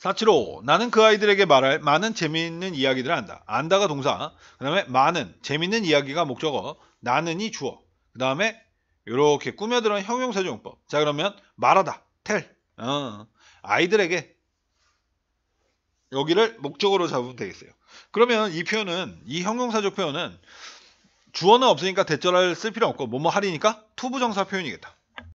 사치로 나는 그 아이들에게 말할 많은 재미있는 이야기들을 안다. 안다가 동사. 그 다음에 많은 재미있는 이야기가 목적어. 나는이 주어. 그 다음에 이렇게 꾸며들은 형용사 조용법. 자 그러면 말하다. 텔. 어. 아이들에게 여기를 목적으로 잡으면 되겠어요. 그러면 이 표현은 이 형용사적 표현은 주어는 없으니까 대절할 쓸 필요 없고 뭐뭐 하리니까 투부정사 표현이겠다.